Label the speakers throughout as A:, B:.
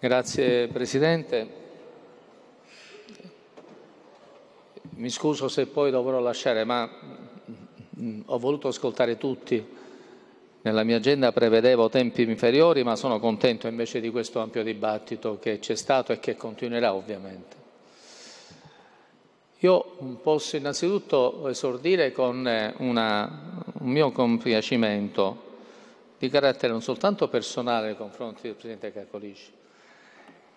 A: Grazie Presidente. Mi scuso se poi dovrò lasciare, ma mm, ho voluto ascoltare tutti. Nella mia agenda prevedevo tempi inferiori, ma sono contento invece di questo ampio dibattito che c'è stato e che continuerà ovviamente. Io posso innanzitutto esordire con eh, una, un mio compiacimento di carattere non soltanto personale nei confronti del Presidente Cacolisci,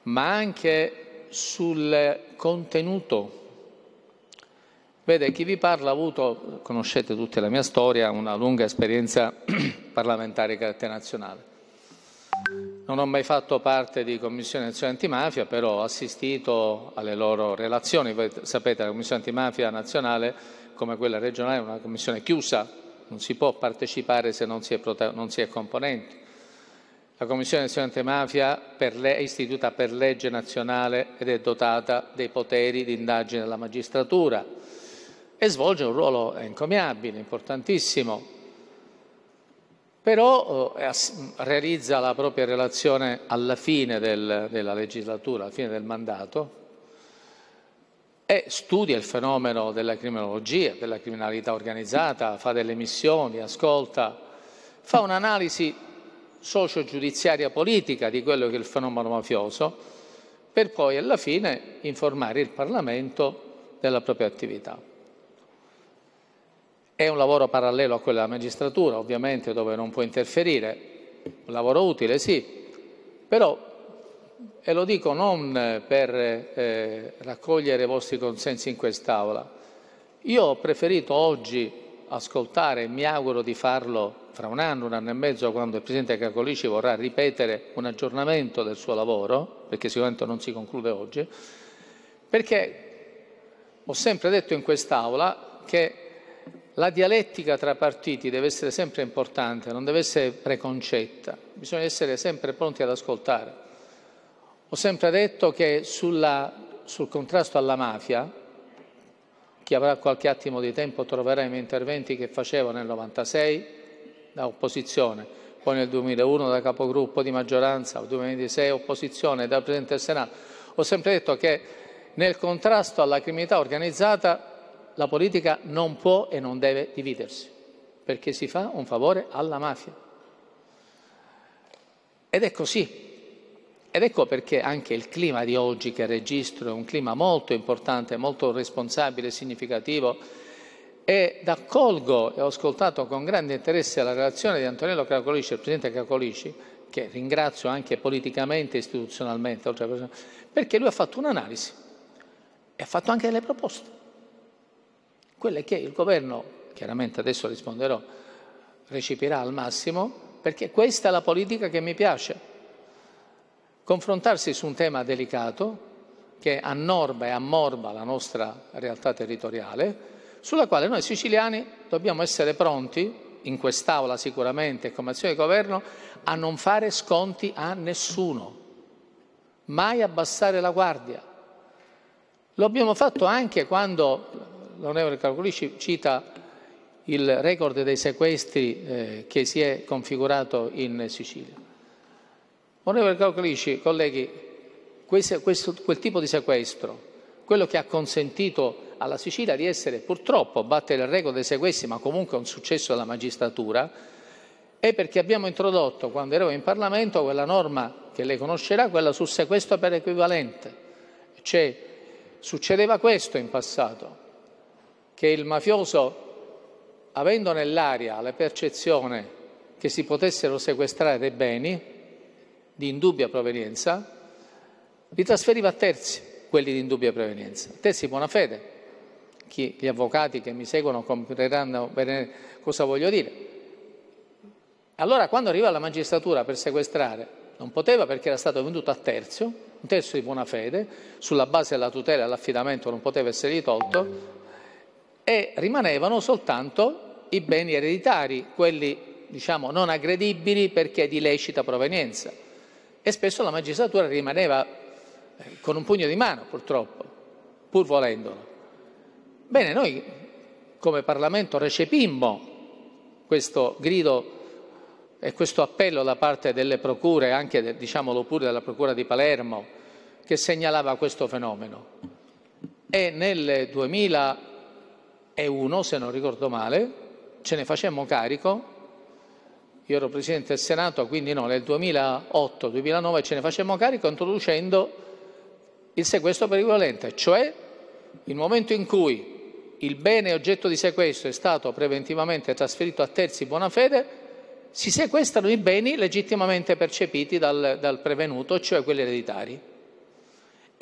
A: ma anche sul contenuto. Vede, chi vi parla ha avuto, conoscete tutti la mia storia, una lunga esperienza parlamentare di carattere nazionale. Non ho mai fatto parte di Commissione Nazionale Antimafia, però ho assistito alle loro relazioni. Voi sapete, la Commissione Antimafia Nazionale, come quella regionale, è una commissione chiusa, non si può partecipare se non si è, non si è componenti. La Commissione nazionale antimafia è istituita per legge nazionale ed è dotata dei poteri di indagine della magistratura e svolge un ruolo encomiabile, importantissimo, però eh, realizza la propria relazione alla fine del, della legislatura, alla fine del mandato e studia il fenomeno della criminologia, della criminalità organizzata, fa delle missioni, ascolta, fa un'analisi socio-giudiziaria politica di quello che è il fenomeno mafioso, per poi alla fine informare il Parlamento della propria attività. È un lavoro parallelo a quello della magistratura, ovviamente, dove non può interferire, un lavoro utile, sì, però, e lo dico non eh, per eh, raccogliere i vostri consensi in quest'Aula, io ho preferito oggi ascoltare, mi auguro di farlo fra un anno, un anno e mezzo, quando il Presidente Cacolici vorrà ripetere un aggiornamento del suo lavoro, perché sicuramente non si conclude oggi, perché ho sempre detto in quest'Aula che la dialettica tra partiti deve essere sempre importante, non deve essere preconcetta, bisogna essere sempre pronti ad ascoltare. Ho sempre detto che sulla, sul contrasto alla mafia chi avrà qualche attimo di tempo troverà i miei interventi che facevo nel 96 da opposizione, poi nel 2001 da capogruppo di maggioranza, nel 2006 opposizione, da Presidente del Senato. Ho sempre detto che nel contrasto alla criminalità organizzata la politica non può e non deve dividersi, perché si fa un favore alla mafia. Ed è così, ed ecco perché anche il clima di oggi che registro è un clima molto importante, molto responsabile, significativo ed accolgo e ho ascoltato con grande interesse la relazione di Antonello Cracolisci, il Presidente Cracolisci, che ringrazio anche politicamente e istituzionalmente, perché lui ha fatto un'analisi e ha fatto anche delle proposte, quelle che il Governo, chiaramente adesso risponderò, recepirà al massimo, perché questa è la politica che mi piace confrontarsi su un tema delicato che annorba e ammorba la nostra realtà territoriale, sulla quale noi siciliani dobbiamo essere pronti, in quest'Aula sicuramente come azione di governo, a non fare sconti a nessuno, mai abbassare la guardia. Lo abbiamo fatto anche quando l'onorevole Calcolisci cita il record dei sequestri eh, che si è configurato in Sicilia. Onorevole Calcolisci, colleghi, questo, questo, quel tipo di sequestro, quello che ha consentito alla Sicilia di essere purtroppo, battere il record dei sequestri, ma comunque un successo della magistratura, è perché abbiamo introdotto, quando ero in Parlamento, quella norma che lei conoscerà, quella sul sequestro per equivalente. Cioè, succedeva questo in passato, che il mafioso, avendo nell'aria la percezione che si potessero sequestrare dei beni, di indubbia provenienza, li trasferiva a terzi, quelli di indubbia provenienza, terzi di buona fede. Chi, gli avvocati che mi seguono comprenderanno bene cosa voglio dire. Allora quando arriva la magistratura per sequestrare, non poteva perché era stato venduto a terzo, un terzo di buona fede, sulla base della tutela e dell'affidamento non poteva essere tolto, e rimanevano soltanto i beni ereditari, quelli diciamo non aggredibili perché di lecita provenienza e spesso la magistratura rimaneva eh, con un pugno di mano, purtroppo, pur volendolo. Bene, noi come Parlamento recepimmo questo grido e questo appello da parte delle procure, anche diciamolo pure della Procura di Palermo, che segnalava questo fenomeno. E nel 2001, se non ricordo male, ce ne facemmo carico io ero Presidente del Senato, quindi no, nel 2008-2009 ce ne facemmo carico introducendo il sequestro per equivalente, cioè il momento in cui il bene oggetto di sequestro è stato preventivamente trasferito a terzi in buona fede, si sequestrano i beni legittimamente percepiti dal, dal prevenuto, cioè quelli ereditari.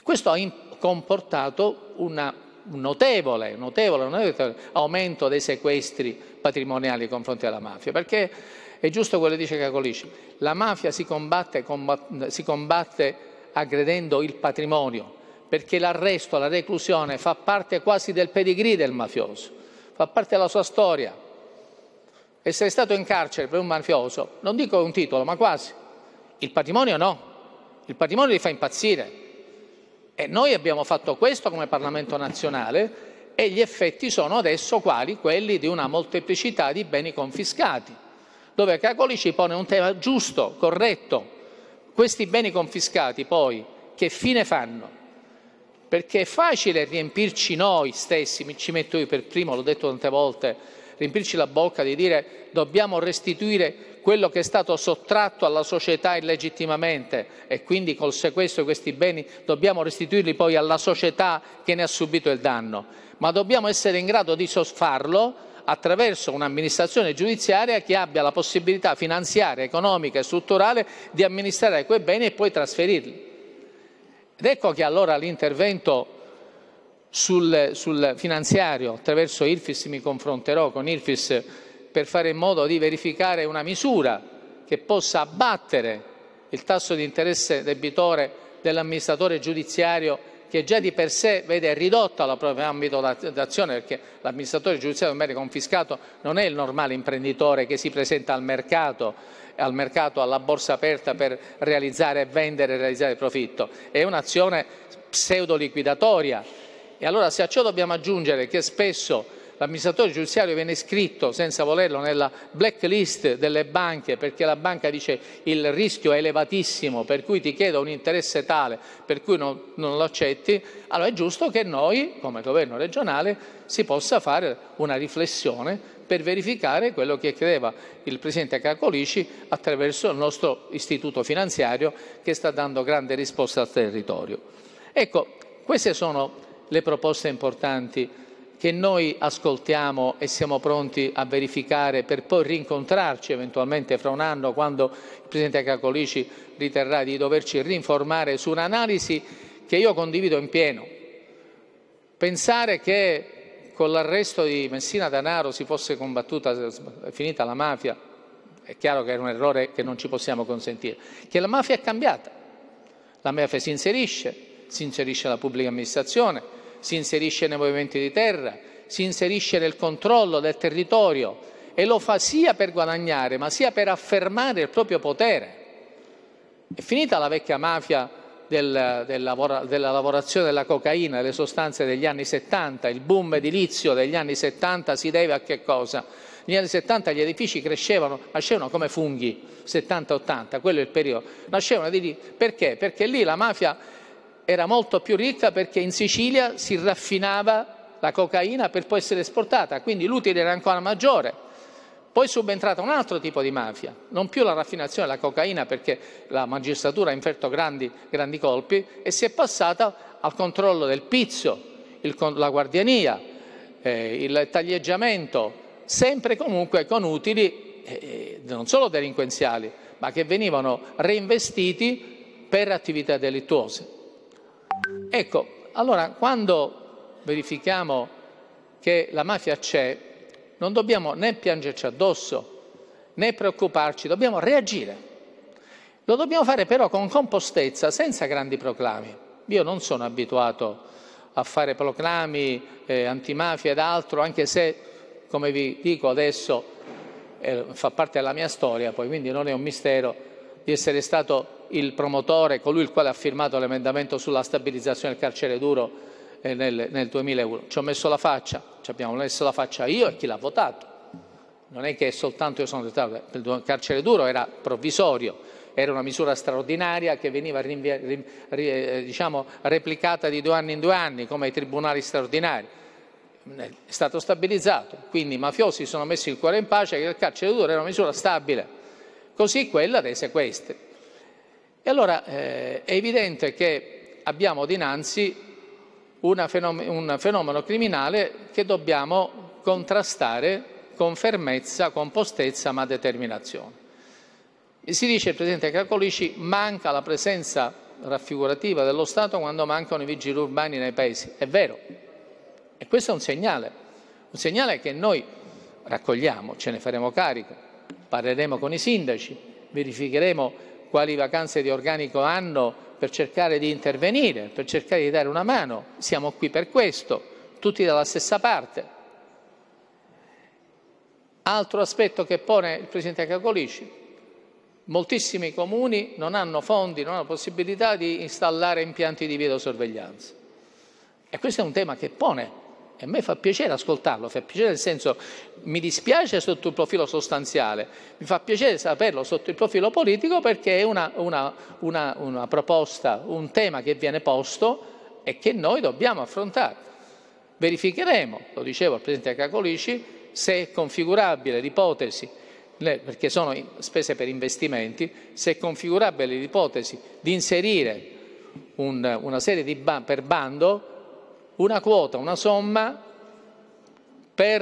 A: Questo ha comportato una, un notevole, notevole, notevole, aumento dei sequestri patrimoniali nei confronti della mafia, perché è giusto quello che dice Cacolici, la mafia si combatte, combatte, si combatte aggredendo il patrimonio, perché l'arresto, la reclusione fa parte quasi del pedigree del mafioso, fa parte della sua storia. Essere stato in carcere per un mafioso, non dico un titolo, ma quasi. Il patrimonio no, il patrimonio li fa impazzire. E noi abbiamo fatto questo come Parlamento nazionale e gli effetti sono adesso quali? Quelli di una molteplicità di beni confiscati dove Cacoli ci pone un tema giusto, corretto. Questi beni confiscati poi che fine fanno? Perché è facile riempirci noi stessi, mi ci metto io per primo, l'ho detto tante volte, riempirci la bocca di dire dobbiamo restituire quello che è stato sottratto alla società illegittimamente e quindi col sequestro di questi beni dobbiamo restituirli poi alla società che ne ha subito il danno, ma dobbiamo essere in grado di farlo attraverso un'amministrazione giudiziaria che abbia la possibilità finanziaria, economica e strutturale di amministrare quei beni e poi trasferirli. Ed ecco che allora l'intervento sul, sul, finanziario attraverso Irfis mi confronterò con Irfis per fare in modo di verificare una misura che possa abbattere il tasso di interesse debitore dell'amministratore giudiziario che già di per sé vede ridotta la propria ambito d'azione perché l'amministratore giudiziario del merito confiscato non è il normale imprenditore che si presenta al mercato al mercato, alla borsa aperta per realizzare, vendere e realizzare profitto. È un'azione pseudo liquidatoria. E allora se a ciò dobbiamo aggiungere che spesso l'amministratore giudiziario viene iscritto senza volerlo nella blacklist delle banche perché la banca dice il rischio è elevatissimo per cui ti chiedo un interesse tale per cui non, non lo accetti, allora è giusto che noi come governo regionale si possa fare una riflessione per verificare quello che chiedeva il Presidente Cacolici attraverso il nostro istituto finanziario che sta dando grande risposta al territorio. Ecco, queste sono le proposte importanti che noi ascoltiamo e siamo pronti a verificare per poi rincontrarci eventualmente fra un anno quando il Presidente Cacolici riterrà di doverci rinformare su un'analisi che io condivido in pieno. Pensare che con l'arresto di Messina Danaro si fosse combattuta, e finita la mafia, è chiaro che era un errore che non ci possiamo consentire, che la mafia è cambiata, la mafia si inserisce, si inserisce la pubblica amministrazione, si inserisce nei movimenti di terra, si inserisce nel controllo del territorio e lo fa sia per guadagnare ma sia per affermare il proprio potere. È finita la vecchia mafia del, del lavora, della lavorazione della cocaina, delle sostanze degli anni 70, il boom edilizio degli anni 70 si deve a che cosa? Negli anni 70 gli edifici crescevano, nascevano come funghi, 70-80, quello è il periodo. Nascevano di perché? Perché lì la mafia era molto più ricca perché in Sicilia si raffinava la cocaina per poi essere esportata, quindi l'utile era ancora maggiore. Poi è subentrata un altro tipo di mafia, non più la raffinazione della cocaina perché la magistratura ha inferto grandi, grandi colpi e si è passata al controllo del pizzo, il, la guardiania, eh, il taglieggiamento, sempre comunque con utili eh, non solo delinquenziali, ma che venivano reinvestiti per attività delittuose. Ecco, allora quando verifichiamo che la mafia c'è, non dobbiamo né piangerci addosso, né preoccuparci, dobbiamo reagire. Lo dobbiamo fare però con compostezza, senza grandi proclami. Io non sono abituato a fare proclami eh, antimafia ed altro, anche se, come vi dico adesso, eh, fa parte della mia storia, poi quindi non è un mistero di essere stato il promotore, colui il quale ha firmato l'emendamento sulla stabilizzazione del carcere duro eh, nel, nel 2001. Ci ho messo la faccia, ci abbiamo messo la faccia io e chi l'ha votato. Non è che soltanto io sono votato, eh, il carcere duro era provvisorio, era una misura straordinaria che veniva eh, diciamo, replicata di due anni in due anni come i tribunali straordinari. È stato stabilizzato, quindi i mafiosi sono messi il cuore in pace che il carcere duro era una misura stabile, così quella dei sequestri. E allora eh, è evidente che abbiamo dinanzi fenom un fenomeno criminale che dobbiamo contrastare con fermezza, con postezza ma determinazione. E si dice il Presidente Cacolici manca la presenza raffigurativa dello Stato quando mancano i vigili urbani nei paesi. È vero. E questo è un segnale, un segnale che noi raccogliamo, ce ne faremo carico, parleremo con i sindaci, verificheremo quali vacanze di organico hanno per cercare di intervenire, per cercare di dare una mano. Siamo qui per questo, tutti dalla stessa parte. Altro aspetto che pone il Presidente Cacolici, moltissimi comuni non hanno fondi, non hanno possibilità di installare impianti di videosorveglianza. E questo è un tema che pone e a me fa piacere ascoltarlo, fa piacere nel senso mi dispiace sotto il profilo sostanziale, mi fa piacere saperlo sotto il profilo politico perché è una, una, una, una proposta, un tema che viene posto e che noi dobbiamo affrontare. Verificheremo, lo dicevo al Presidente Cacolici, se è configurabile l'ipotesi perché sono spese per investimenti, se è configurabile l'ipotesi di inserire un, una serie di ba per bando una quota, una somma per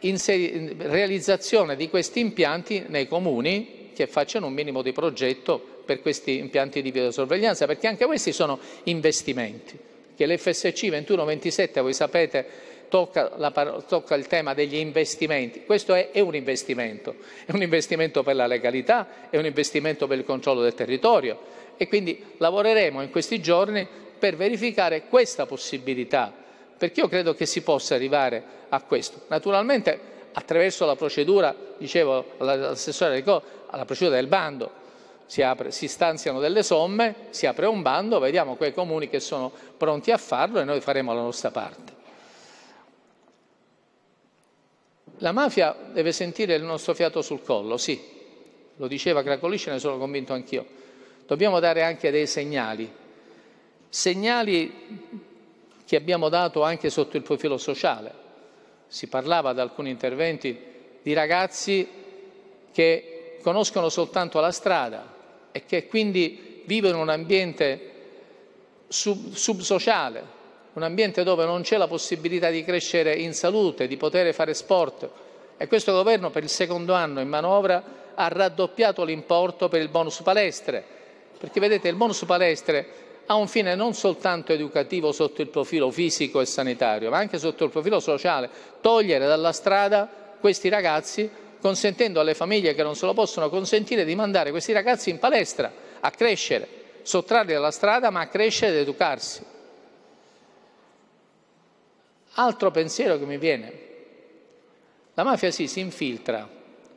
A: realizzazione di questi impianti nei comuni che facciano un minimo di progetto per questi impianti di videosorveglianza, perché anche questi sono investimenti che l'FSC 2127, voi sapete, tocca, la, tocca, il tema degli investimenti. Questo è, è un investimento, è un investimento per la legalità, è un investimento per il controllo del territorio e quindi lavoreremo in questi giorni per verificare questa possibilità, perché io credo che si possa arrivare a questo. Naturalmente attraverso la procedura, dicevo all'assessore Ricò, alla procedura del bando, si, apre, si, stanziano delle somme, si apre un bando, vediamo quei comuni che sono pronti a farlo e noi faremo la nostra parte. La mafia deve sentire il nostro fiato sul collo, sì, lo diceva Cracolisce, ne sono convinto anch'io. Dobbiamo dare anche dei segnali Segnali che abbiamo dato anche sotto il profilo sociale. Si parlava da alcuni interventi di ragazzi che conoscono soltanto la strada e che quindi vivono in un ambiente sub subsociale, un ambiente dove non c'è la possibilità di crescere in salute, di poter fare sport. E questo governo per il secondo anno in manovra ha raddoppiato l'importo per il bonus palestre, perché vedete il bonus palestre ha un fine non soltanto educativo sotto il profilo fisico e sanitario, ma anche sotto il profilo sociale, togliere dalla strada questi ragazzi consentendo alle famiglie che non se lo possono consentire di mandare questi ragazzi in palestra a crescere, sottrarli dalla strada ma a crescere ed educarsi. Altro pensiero che mi viene, la mafia sì, si infiltra,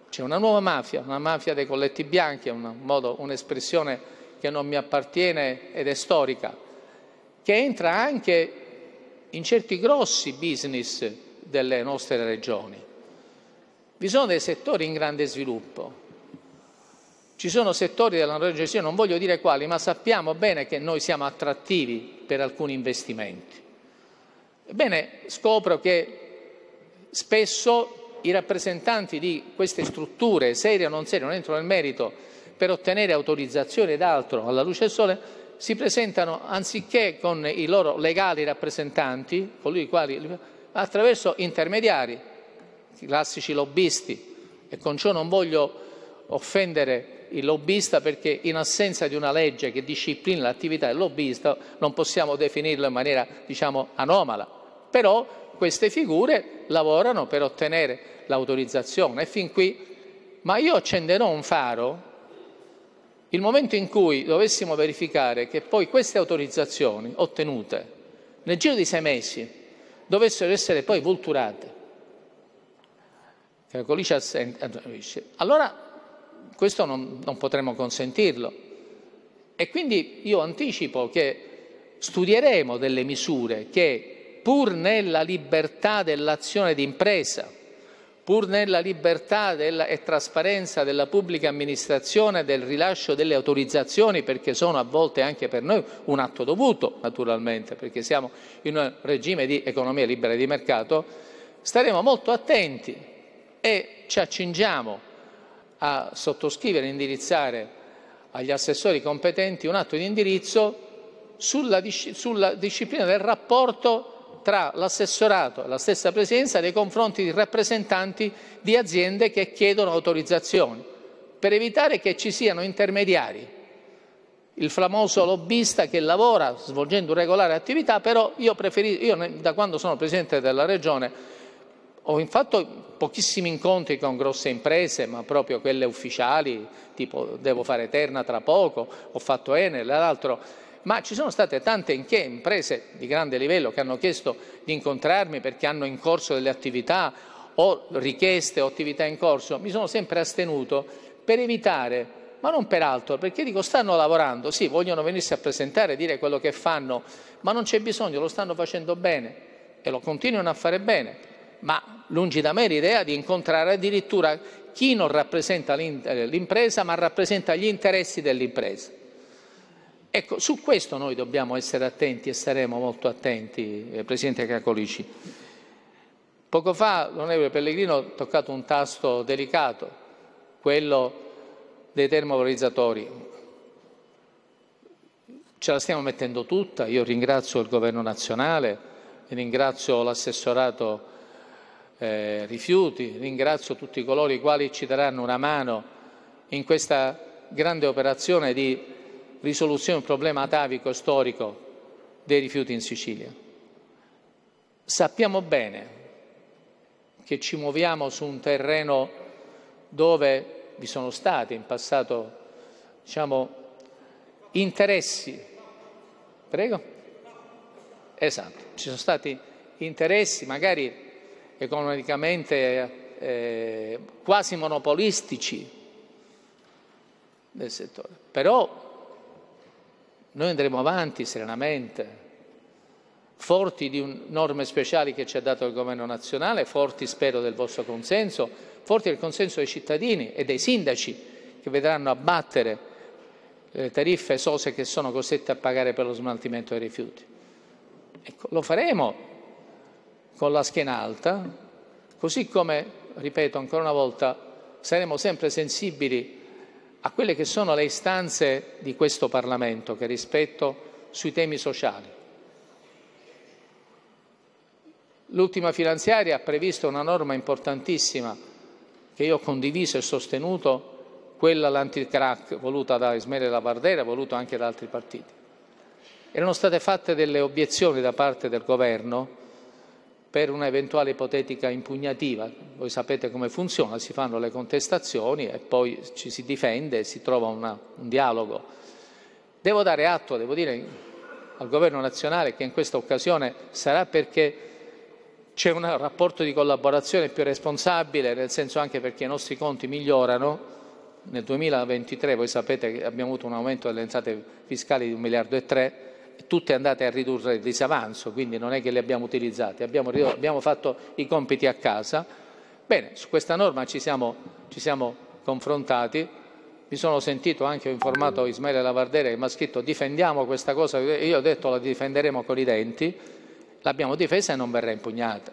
A: c'è una nuova mafia, una mafia dei colletti bianchi, è un'espressione che non mi appartiene ed è storica, che entra anche in certi grossi business delle nostre regioni. Vi sono dei settori in grande sviluppo, ci sono settori della nostra regione, non voglio dire quali, ma sappiamo bene che noi siamo attrattivi per alcuni investimenti. Ebbene, scopro che spesso i rappresentanti di queste strutture, serie o non serie, non entro nel merito, per ottenere autorizzazione ed altro alla luce del sole, si presentano anziché con i loro legali rappresentanti, quali, attraverso intermediari, i classici lobbisti, e con ciò non voglio offendere il lobbista perché in assenza di una legge che disciplina l'attività del lobbista non possiamo definirlo in maniera diciamo anomala, però queste figure lavorano per ottenere l'autorizzazione e fin qui ma io accenderò un faro il momento in cui dovessimo verificare che poi queste autorizzazioni ottenute nel giro di sei mesi dovessero essere poi volturate, ecco, eh, allora questo non, non potremo consentirlo. E quindi io anticipo che studieremo delle misure che, pur nella libertà dell'azione d'impresa, pur nella libertà della, e trasparenza della pubblica amministrazione del rilascio delle autorizzazioni, perché sono a volte anche per noi un atto dovuto, naturalmente, perché siamo in un regime di economia libera e di mercato, staremo molto attenti e ci accingiamo a sottoscrivere e indirizzare agli assessori competenti un atto di indirizzo sulla, sulla disciplina del rapporto tra l'assessorato e la stessa presidenza nei confronti di rappresentanti di aziende che chiedono autorizzazioni, per evitare che ci siano intermediari. Il famoso lobbista che lavora svolgendo regolare attività, però io, io da quando sono presidente della regione ho fatto pochissimi incontri con grosse imprese, ma proprio quelle ufficiali, tipo devo fare Terna tra poco, ho fatto Enel e l'altro ma ci sono state tante imprese di grande livello che hanno chiesto di incontrarmi perché hanno in corso delle attività o richieste o attività in corso. Mi sono sempre astenuto per evitare ma non per altro, perché dico stanno lavorando, sì, vogliono venirsi a presentare, dire quello che fanno, ma non c'è bisogno, lo stanno facendo bene e lo continuano a fare bene, ma lungi da me l'idea di incontrare addirittura chi non rappresenta l'impresa ma rappresenta gli interessi dell'impresa. Ecco, su questo noi dobbiamo essere attenti e saremo molto attenti, eh, Presidente Cacolici. Poco fa l'onorevole Pellegrino ha toccato un tasto delicato, quello dei termovalorizzatori. Ce la stiamo mettendo tutta, io ringrazio il Governo nazionale, ringrazio l'assessorato eh, rifiuti, ringrazio tutti coloro i quali ci daranno una mano in questa grande operazione di risoluzione del problema atavico e storico dei rifiuti in Sicilia. Sappiamo bene che ci muoviamo su un terreno dove vi sono stati in passato diciamo, interessi. Prego? Esatto, ci sono stati interessi magari economicamente eh, quasi monopolistici del settore, però noi andremo avanti serenamente, forti di norme speciali che ci ha dato il Governo nazionale, forti spero del vostro consenso, forti del consenso dei cittadini e dei sindaci che vedranno abbattere le eh, tariffe sose che sono costrette a pagare per lo smaltimento dei rifiuti. Ecco, lo faremo con la schiena alta, così come, ripeto ancora una volta, saremo sempre sensibili a quelle che sono le istanze di questo Parlamento che rispetto sui temi sociali. L'ultima finanziaria ha previsto una norma importantissima che io ho condiviso e sostenuto, quella l'anticrack voluta da Ismaele Lavardera, voluta anche da altri partiti. Erano state fatte delle obiezioni da parte del Governo per un'eventuale ipotetica impugnativa. Voi sapete come funziona, si fanno le contestazioni e poi ci si difende e si trova una, un dialogo. Devo dare atto, devo dire al Governo nazionale che in questa occasione sarà perché c'è un rapporto di collaborazione più responsabile, nel senso anche perché i nostri conti migliorano. Nel 2023 voi sapete che abbiamo avuto un aumento delle entrate fiscali di 1 miliardo e 3 tutte andate a ridurre il disavanzo, quindi non è che le abbiamo utilizzate, abbiamo, abbiamo fatto i compiti a casa. Bene, su questa norma ci siamo, ci siamo confrontati, mi sono sentito anche, ho informato Ismaele Lavardere che mi ha scritto difendiamo questa cosa, io ho detto la difenderemo con i denti, l'abbiamo difesa e non verrà impugnata.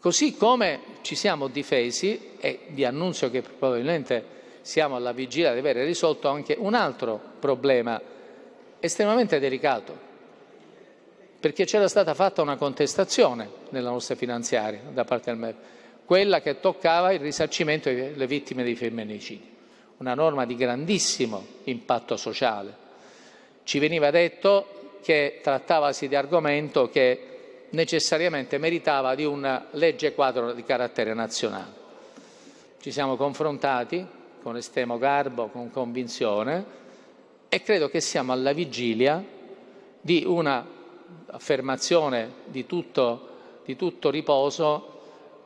A: Così come ci siamo difesi, e vi annuncio che probabilmente siamo alla vigilia di avere risolto anche un altro problema estremamente delicato, perché c'era stata fatta una contestazione nella nostra finanziaria da parte del MEP, quella che toccava il risarcimento delle vittime dei femminicidi, una norma di grandissimo impatto sociale. Ci veniva detto che trattavasi di argomento che necessariamente meritava di una legge quadro di carattere nazionale. Ci siamo confrontati con estremo garbo, con convinzione, e credo che siamo alla vigilia di un'affermazione di tutto, di tutto riposo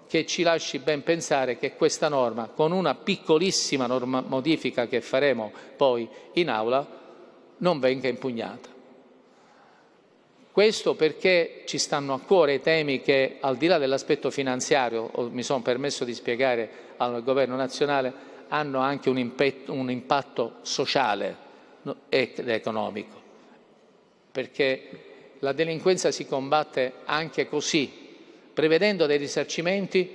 A: che ci lasci ben pensare che questa norma, con una piccolissima norma, modifica che faremo poi in aula, non venga impugnata. Questo perché ci stanno a cuore i temi che, al di là dell'aspetto finanziario, mi sono permesso di spiegare al Governo nazionale, hanno anche un impatto sociale e economico, perché la delinquenza si combatte anche così, prevedendo dei risarcimenti,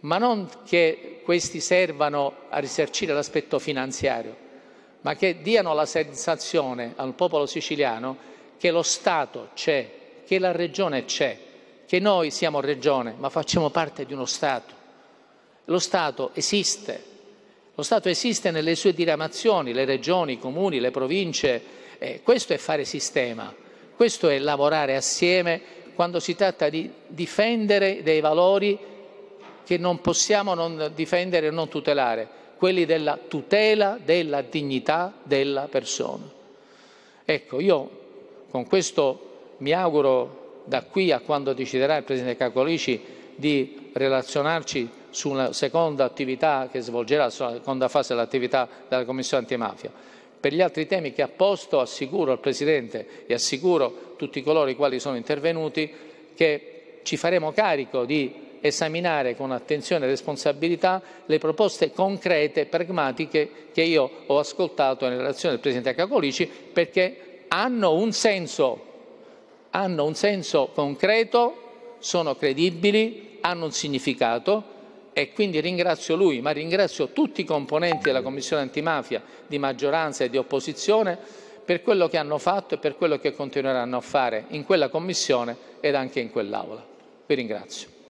A: ma non che questi servano a risarcire l'aspetto finanziario, ma che diano la sensazione al popolo siciliano che lo Stato c'è, che la Regione c'è, che noi siamo Regione, ma facciamo parte di uno Stato. Lo Stato esiste, lo Stato esiste nelle sue diramazioni, le regioni, i comuni, le province. Eh, questo è fare sistema, questo è lavorare assieme quando si tratta di difendere dei valori che non possiamo non difendere e non tutelare, quelli della tutela della dignità della persona. Ecco, io con questo mi auguro da qui a quando deciderà il Presidente Cacolici di relazionarci su una seconda attività che svolgerà, sulla seconda fase dell'attività della Commissione antimafia. Per gli altri temi che ha posto assicuro al Presidente e assicuro tutti coloro i quali sono intervenuti che ci faremo carico di esaminare con attenzione e responsabilità le proposte concrete e pragmatiche che io ho ascoltato nella relazione del Presidente Cacolici perché hanno un senso, hanno un senso concreto, sono credibili, hanno un significato e quindi ringrazio lui, ma ringrazio tutti i componenti della Commissione antimafia di maggioranza e di opposizione per quello che hanno fatto e per quello che continueranno a fare in quella Commissione ed anche in quell'Aula. Vi ringrazio.